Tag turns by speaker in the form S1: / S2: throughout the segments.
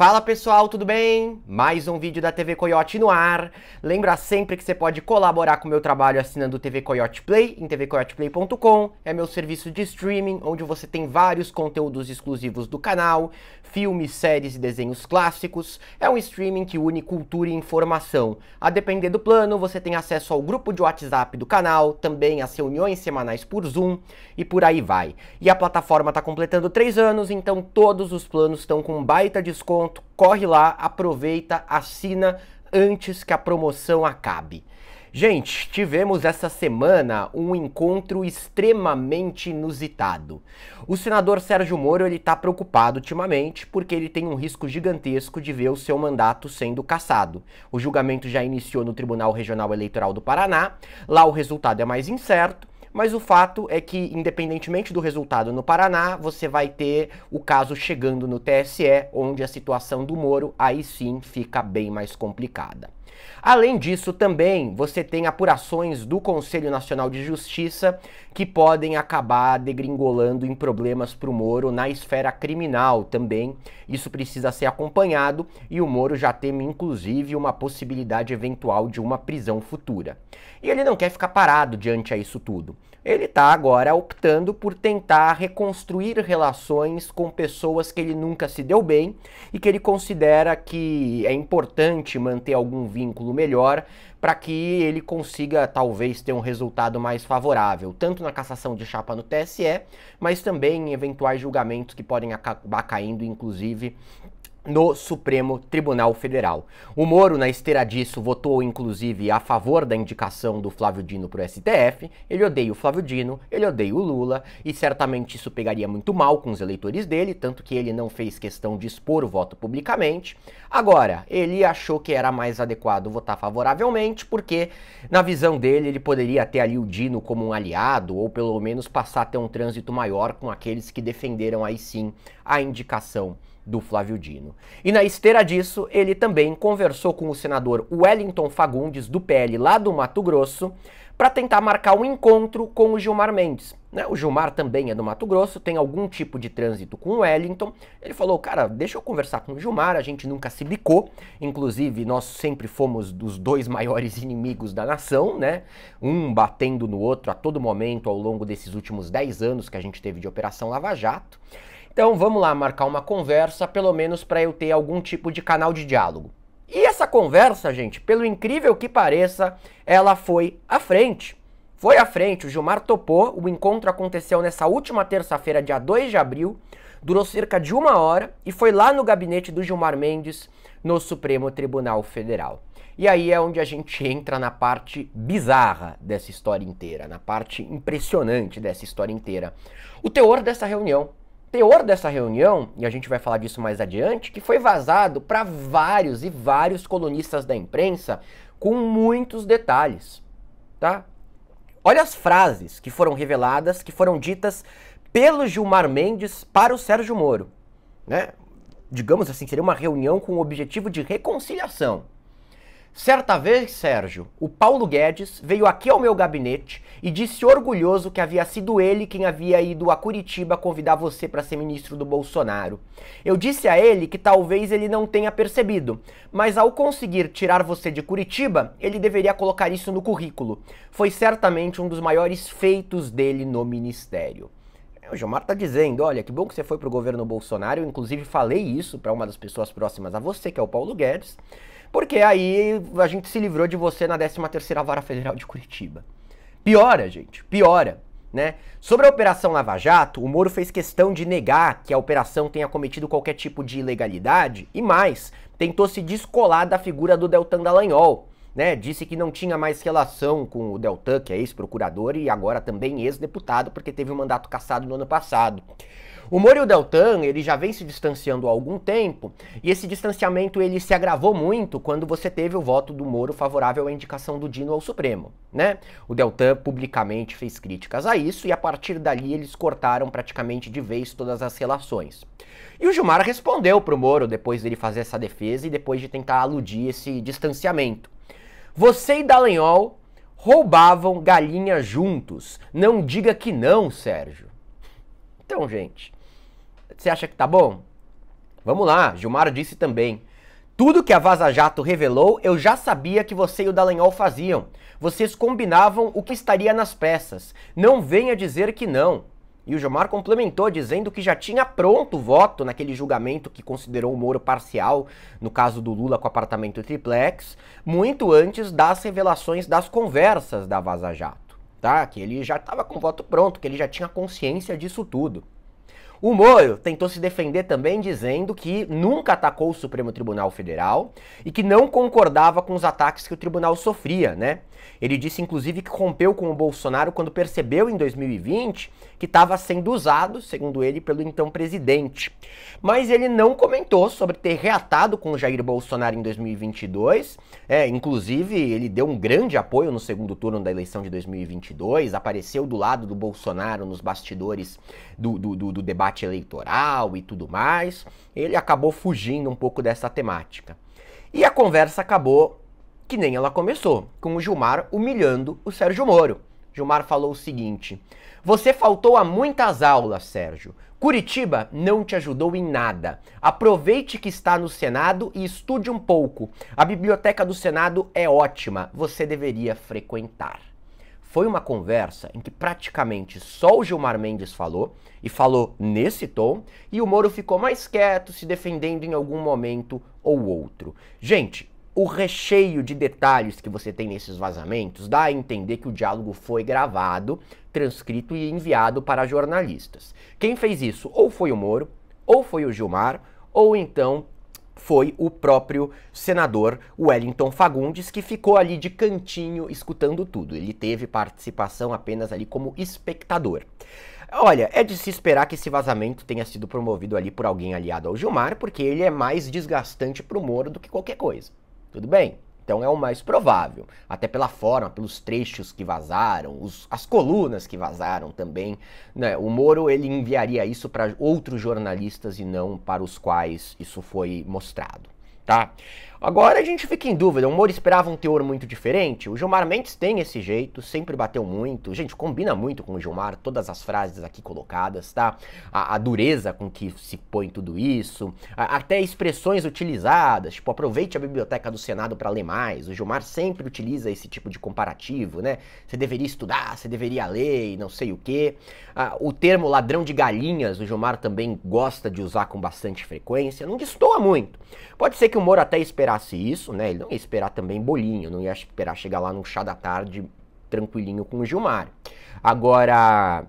S1: Fala pessoal, tudo bem? Mais um vídeo da TV Coyote no ar. Lembra sempre que você pode colaborar com o meu trabalho assinando o TV Coyote Play em tvcoyoteplay.com. É meu serviço de streaming onde você tem vários conteúdos exclusivos do canal, filmes, séries e desenhos clássicos. É um streaming que une cultura e informação. A depender do plano, você tem acesso ao grupo de WhatsApp do canal, também às reuniões semanais por Zoom e por aí vai. E a plataforma está completando 3 anos, então todos os planos estão com baita desconto desconto, corre lá, aproveita, assina antes que a promoção acabe. Gente, tivemos essa semana um encontro extremamente inusitado. O senador Sérgio Moro ele está preocupado ultimamente porque ele tem um risco gigantesco de ver o seu mandato sendo cassado. O julgamento já iniciou no Tribunal Regional Eleitoral do Paraná. Lá o resultado é mais incerto mas o fato é que, independentemente do resultado no Paraná, você vai ter o caso chegando no TSE, onde a situação do Moro aí sim fica bem mais complicada. Além disso, também você tem apurações do Conselho Nacional de Justiça que podem acabar degringolando em problemas para o Moro na esfera criminal também. Isso precisa ser acompanhado e o Moro já teme, inclusive, uma possibilidade eventual de uma prisão futura. E ele não quer ficar parado diante a isso tudo. Ele está agora optando por tentar reconstruir relações com pessoas que ele nunca se deu bem e que ele considera que é importante manter algum vínculo vínculo melhor para que ele consiga talvez ter um resultado mais favorável, tanto na cassação de chapa no TSE, mas também em eventuais julgamentos que podem acabar caindo, inclusive, no Supremo Tribunal Federal. O Moro, na esteira disso, votou inclusive a favor da indicação do Flávio Dino para o STF. Ele odeia o Flávio Dino, ele odeia o Lula, e certamente isso pegaria muito mal com os eleitores dele, tanto que ele não fez questão de expor o voto publicamente. Agora, ele achou que era mais adequado votar favoravelmente, porque, na visão dele, ele poderia ter ali o Dino como um aliado, ou pelo menos passar a ter um trânsito maior com aqueles que defenderam aí sim a indicação do Flávio Dino. E na esteira disso, ele também conversou com o senador Wellington Fagundes, do PL lá do Mato Grosso, para tentar marcar um encontro com o Gilmar Mendes. Né? O Gilmar também é do Mato Grosso, tem algum tipo de trânsito com o Wellington. Ele falou, cara, deixa eu conversar com o Gilmar, a gente nunca se bicou. Inclusive, nós sempre fomos dos dois maiores inimigos da nação, né? Um batendo no outro a todo momento ao longo desses últimos 10 anos que a gente teve de Operação Lava Jato. Então vamos lá marcar uma conversa, pelo menos para eu ter algum tipo de canal de diálogo. E essa conversa, gente, pelo incrível que pareça, ela foi à frente. Foi à frente, o Gilmar topou, o encontro aconteceu nessa última terça-feira, dia 2 de abril, durou cerca de uma hora e foi lá no gabinete do Gilmar Mendes, no Supremo Tribunal Federal. E aí é onde a gente entra na parte bizarra dessa história inteira, na parte impressionante dessa história inteira. O teor dessa reunião teor dessa reunião, e a gente vai falar disso mais adiante, que foi vazado para vários e vários colunistas da imprensa com muitos detalhes, tá? Olha as frases que foram reveladas, que foram ditas pelo Gilmar Mendes para o Sérgio Moro, né? Digamos assim, seria uma reunião com o objetivo de reconciliação. Certa vez, Sérgio, o Paulo Guedes veio aqui ao meu gabinete e disse orgulhoso que havia sido ele quem havia ido a Curitiba convidar você para ser ministro do Bolsonaro. Eu disse a ele que talvez ele não tenha percebido, mas ao conseguir tirar você de Curitiba, ele deveria colocar isso no currículo. Foi certamente um dos maiores feitos dele no ministério. É, o Gilmar tá dizendo, olha, que bom que você foi pro governo Bolsonaro, eu inclusive falei isso para uma das pessoas próximas a você, que é o Paulo Guedes. Porque aí a gente se livrou de você na 13ª Vara Federal de Curitiba. Piora, gente, piora. Né? Sobre a Operação Lava Jato, o Moro fez questão de negar que a operação tenha cometido qualquer tipo de ilegalidade e mais, tentou se descolar da figura do Deltan Dallagnol, né? Disse que não tinha mais relação com o Deltan, que é ex-procurador e agora também ex-deputado, porque teve o um mandato cassado no ano passado. O Moro e o Deltan, ele já vem se distanciando há algum tempo, e esse distanciamento ele se agravou muito quando você teve o voto do Moro favorável à indicação do Dino ao Supremo, né? O Deltan publicamente fez críticas a isso e a partir dali eles cortaram praticamente de vez todas as relações. E o Gilmar respondeu pro Moro depois dele fazer essa defesa e depois de tentar aludir esse distanciamento. Você e Dallagnol roubavam galinha juntos. Não diga que não, Sérgio. Então, gente, você acha que tá bom? Vamos lá, Gilmar disse também. Tudo que a Vaza Jato revelou, eu já sabia que você e o Dallagnol faziam. Vocês combinavam o que estaria nas peças. Não venha dizer que não. E o Gilmar complementou dizendo que já tinha pronto o voto naquele julgamento que considerou o Moro parcial, no caso do Lula com apartamento triplex, muito antes das revelações das conversas da Vaza Jato, tá? Que ele já estava com o voto pronto, que ele já tinha consciência disso tudo. O Moro tentou se defender também dizendo que nunca atacou o Supremo Tribunal Federal e que não concordava com os ataques que o tribunal sofria, né? Ele disse inclusive que rompeu com o Bolsonaro quando percebeu em 2020 que estava sendo usado, segundo ele, pelo então presidente. Mas ele não comentou sobre ter reatado com Jair Bolsonaro em 2022. É, inclusive, ele deu um grande apoio no segundo turno da eleição de 2022, apareceu do lado do Bolsonaro nos bastidores do, do, do, do debate debate eleitoral e tudo mais, ele acabou fugindo um pouco dessa temática. E a conversa acabou que nem ela começou, com o Gilmar humilhando o Sérgio Moro. Gilmar falou o seguinte: Você faltou a muitas aulas, Sérgio. Curitiba não te ajudou em nada. Aproveite que está no Senado e estude um pouco. A biblioteca do Senado é ótima, você deveria frequentar foi uma conversa em que praticamente só o Gilmar Mendes falou, e falou nesse tom, e o Moro ficou mais quieto, se defendendo em algum momento ou outro. Gente, o recheio de detalhes que você tem nesses vazamentos dá a entender que o diálogo foi gravado, transcrito e enviado para jornalistas. Quem fez isso ou foi o Moro, ou foi o Gilmar, ou então foi o próprio senador Wellington Fagundes, que ficou ali de cantinho escutando tudo. Ele teve participação apenas ali como espectador. Olha, é de se esperar que esse vazamento tenha sido promovido ali por alguém aliado ao Gilmar, porque ele é mais desgastante para o Moro do que qualquer coisa. Tudo bem? Então é o mais provável. Até pela forma, pelos trechos que vazaram, os, as colunas que vazaram também. Né? O Moro ele enviaria isso para outros jornalistas e não para os quais isso foi mostrado tá? Agora a gente fica em dúvida, o Moro esperava um teor muito diferente? O Gilmar Mendes tem esse jeito, sempre bateu muito. Gente, combina muito com o Gilmar, todas as frases aqui colocadas, tá? A, a dureza com que se põe tudo isso, a, até expressões utilizadas, tipo, aproveite a biblioteca do Senado para ler mais. O Gilmar sempre utiliza esse tipo de comparativo, né? Você deveria estudar, você deveria ler e não sei o quê. Ah, o termo ladrão de galinhas, o Gilmar também gosta de usar com bastante frequência, não destoa muito. Pode ser que o o Moro até esperasse isso, né? Ele não ia esperar também bolinho, não ia esperar chegar lá num chá da tarde tranquilinho com o Gilmar. Agora,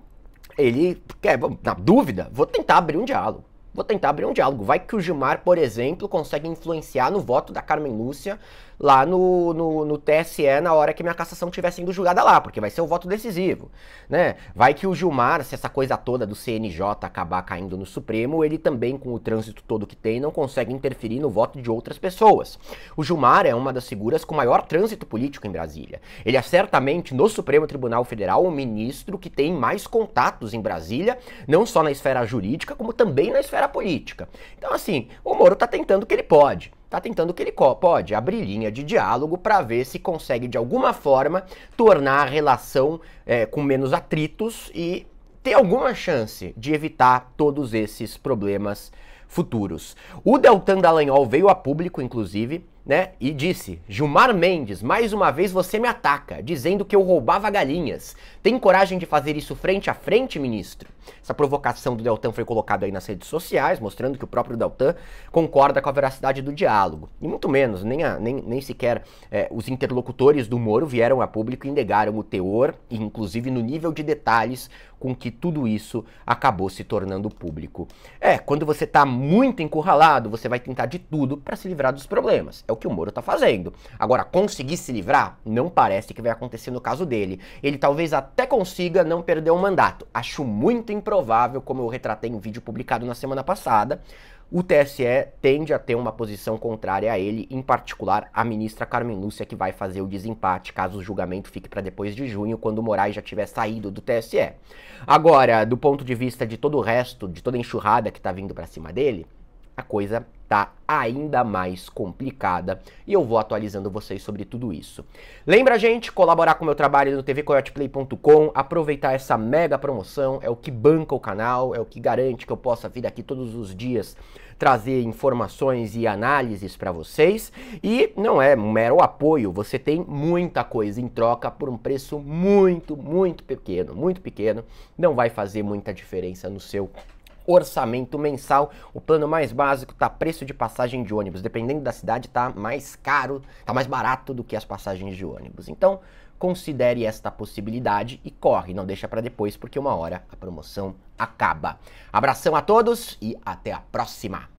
S1: ele quer, na dúvida, vou tentar abrir um diálogo. Vou tentar abrir um diálogo. Vai que o Gilmar, por exemplo, consegue influenciar no voto da Carmen Lúcia lá no, no, no, TSE na hora que minha cassação estiver sendo julgada lá, porque vai ser o voto decisivo, né? Vai que o Gilmar, se essa coisa toda do CNJ acabar caindo no Supremo, ele também, com o trânsito todo que tem, não consegue interferir no voto de outras pessoas. O Gilmar é uma das figuras com maior trânsito político em Brasília. Ele é certamente, no Supremo Tribunal Federal, o ministro que tem mais contatos em Brasília, não só na esfera jurídica, como também na esfera política. Então, assim, o Moro tá tentando o que ele pode. Tá tentando o que ele pode, abrir linha de diálogo para ver se consegue de alguma forma tornar a relação é, com menos atritos e ter alguma chance de evitar todos esses problemas futuros. O Deltan Dallagnol veio a público, inclusive, né? E disse: Gilmar Mendes, mais uma vez você me ataca, dizendo que eu roubava galinhas. Tem coragem de fazer isso frente a frente, ministro? Essa provocação do Deltan foi colocada aí nas redes sociais, mostrando que o próprio Deltan concorda com a veracidade do diálogo. E muito menos, nem, a, nem, nem sequer é, os interlocutores do Moro vieram a público e negaram o teor, e inclusive no nível de detalhes, com que tudo isso acabou se tornando público. É, quando você está muito encurralado, você vai tentar de tudo para se livrar dos problemas. É o que o Moro está fazendo. Agora, conseguir se livrar não parece que vai acontecer no caso dele. Ele talvez até consiga não perder o um mandato. Acho muito improvável, como eu retratei em um vídeo publicado na semana passada. O TSE tende a ter uma posição contrária a ele, em particular a ministra Carmen Lúcia, que vai fazer o desempate, caso o julgamento fique para depois de junho, quando o Moraes já tiver saído do TSE. Agora, do ponto de vista de todo o resto, de toda a enxurrada que está vindo para cima dele, a coisa está ainda mais complicada e eu vou atualizando vocês sobre tudo isso. Lembra, gente, colaborar com o meu trabalho no tvcoyoteplay.com, aproveitar essa mega promoção, é o que banca o canal, é o que garante que eu possa vir aqui todos os dias trazer informações e análises para vocês. E não é um mero apoio, você tem muita coisa em troca por um preço muito, muito pequeno, muito pequeno, não vai fazer muita diferença no seu orçamento mensal. O plano mais básico tá preço de passagem de ônibus. Dependendo da cidade, tá mais caro, tá mais barato do que as passagens de ônibus. Então, considere esta possibilidade e corre, não deixa para depois, porque uma hora a promoção acaba. Abração a todos e até a próxima!